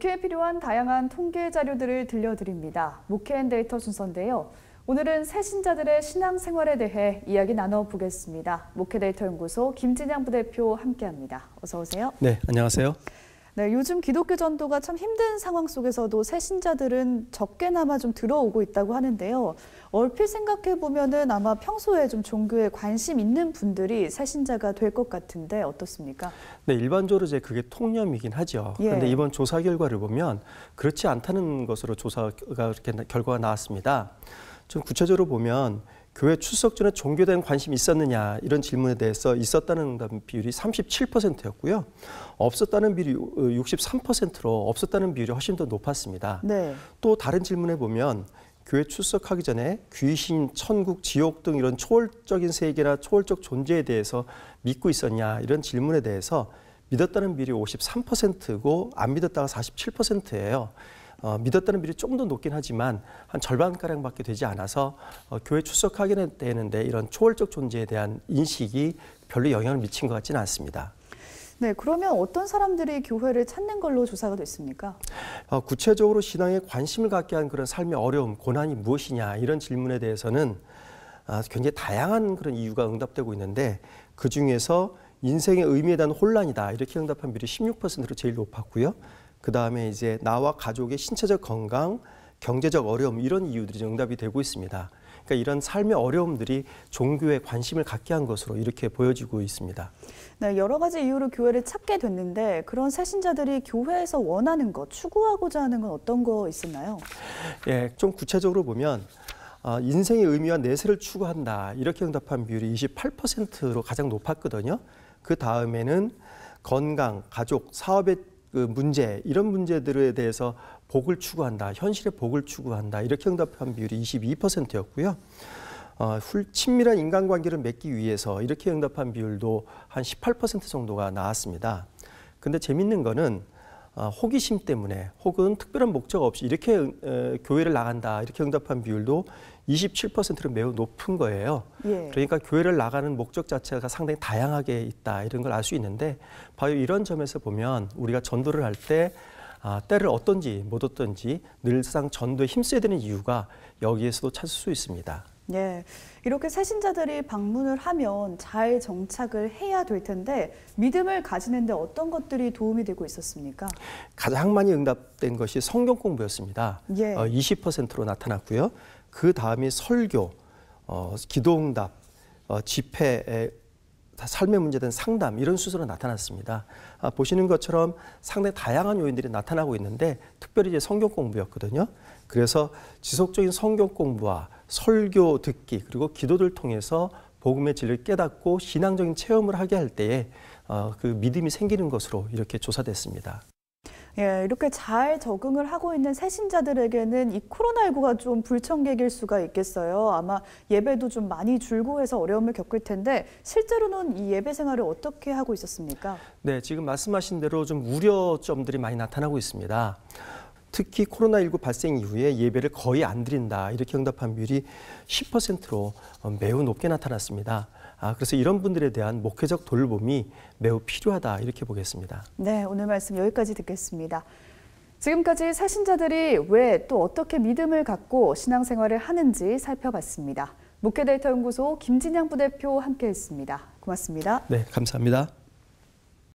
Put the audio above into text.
목회에 필요한 다양한 통계 자료들을 들려드립니다. 목회엔 데이터 순서인데요. 오늘은 새신자들의 신앙생활에 대해 이야기 나눠보겠습니다. 목회 데이터 연구소 김진양 부대표 함께합니다. 어서 오세요. 네, 안녕하세요. 네, 요즘 기독교 전도가 참 힘든 상황 속에서도 새 신자들은 적게나마 좀 들어오고 있다고 하는데요. 얼핏 생각해 보면은 아마 평소에 좀 종교에 관심 있는 분들이 새 신자가 될 것 같은데 어떻습니까? 네, 일반적으로 이제 그게 통념이긴 하죠. 예. 그런데 이번 조사 결과를 보면 그렇지 않다는 것으로 조사가 결과가 나왔습니다. 좀 구체적으로 보면 교회 출석 전에 종교에 대한 관심이 있었느냐 이런 질문에 대해서 있었다는 응답 비율이 37%였고요. 없었다는 비율이 63%로 어, 없었다는 비율이 훨씬 더 높았습니다. 네. 또 다른 질문에 보면 교회 출석하기 전에 귀신, 천국, 지옥 등 이런 초월적인 세계나 초월적 존재에 대해서 믿고 있었냐 이런 질문에 대해서 믿었다는 비율이 53%고 안 믿었다가 47%예요. 어, 믿었다는 비율이 조금 더 높긴 하지만 한 절반가량밖에 되지 않아서 어, 교회 출석하게 되는데 이런 초월적 존재에 대한 인식이 별로 영향을 미친 것 같지는 않습니다. 네, 그러면 어떤 사람들이 교회를 찾는 걸로 조사가 됐습니까? 어, 구체적으로 신앙에 관심을 갖게 한 그런 삶의 어려움, 고난이 무엇이냐 이런 질문에 대해서는 아, 굉장히 다양한 그런 이유가 응답되고 있는데 그 중에서 인생의 의미에 대한 혼란이다 이렇게 응답한 비율이 16%로 제일 높았고요. 그 다음에 이제 나와 가족의 신체적 건강, 경제적 어려움 이런 이유들이 응답이 되고 있습니다. 그러니까 이런 삶의 어려움들이 종교에 관심을 갖게 한 것으로 이렇게 보여지고 있습니다. 네, 여러 가지 이유로 교회를 찾게 됐는데 그런 새신자들이 교회에서 원하는 것, 추구하고자 하는 건 어떤 거 있었나요? 예, 좀 구체적으로 보면 아, 인생의 의미와 내세를 추구한다 이렇게 응답한 비율이 28%로 가장 높았거든요. 그 다음에는 건강, 가족, 사업에 그 문제 이런 문제들에 대해서 복을 추구한다, 현실의 복을 추구한다 이렇게 응답한 비율이 22%였고요. 어, 친밀한 인간관계를 맺기 위해서 이렇게 응답한 비율도 한 18% 정도가 나왔습니다. 근데 재밌는 거는 아, 호기심 때문에 혹은 특별한 목적 없이 이렇게 어, 교회를 나간다 이렇게 응답한 비율도 27%로 매우 높은 거예요. 예. 그러니까 교회를 나가는 목적 자체가 상당히 다양하게 있다 이런 걸 알 수 있는데 바로 이런 점에서 보면 우리가 전도를 할 때 아, 때를 어떤지 못 어떤지 늘상 전도에 힘써야 되는 이유가 여기에서도 찾을 수 있습니다. 예, 이렇게 새신자들이 방문을 하면 잘 정착을 해야 될 텐데 믿음을 가지는데 어떤 것들이 도움이 되고 있었습니까? 가장 많이 응답된 것이 성경 공부였습니다. 예. 어, 20%로 나타났고요. 그 다음이 설교, 어, 기도응답, 어, 집회, 삶의 문제된 상담 이런 수술로 나타났습니다. 아, 보시는 것처럼 상당히 다양한 요인들이 나타나고 있는데 특별히 이제 성경 공부였거든요. 그래서 지속적인 성경 공부와 설교 듣기 그리고 기도를 통해서 복음의 진리를 깨닫고 신앙적인 체험을 하게 할 때에 어, 그 믿음이 생기는 것으로 이렇게 조사됐습니다. 예, 이렇게 잘 적응을 하고 있는 새신자들에게는 이 코로나19가 좀 불청객일 수가 있겠어요. 아마 예배도 좀 많이 줄고 해서 어려움을 겪을 텐데 실제로는 이 예배 생활을 어떻게 하고 있었습니까? 네, 지금 말씀하신 대로 좀 우려점들이 많이 나타나고 있습니다. 특히 코로나19 발생 이후에 예배를 거의 안 드린다 이렇게 응답한 비율이 10%로 어, 매우 높게 나타났습니다. 아, 그래서 이런 분들에 대한 목회적 돌봄이 매우 필요하다 이렇게 보겠습니다. 네, 오늘 말씀 여기까지 듣겠습니다. 지금까지 사신자들이 왜 또 어떻게 믿음을 갖고 신앙생활을 하는지 살펴봤습니다. 목회데이터 연구소 김진양 부대표 함께했습니다. 고맙습니다. 네, 감사합니다.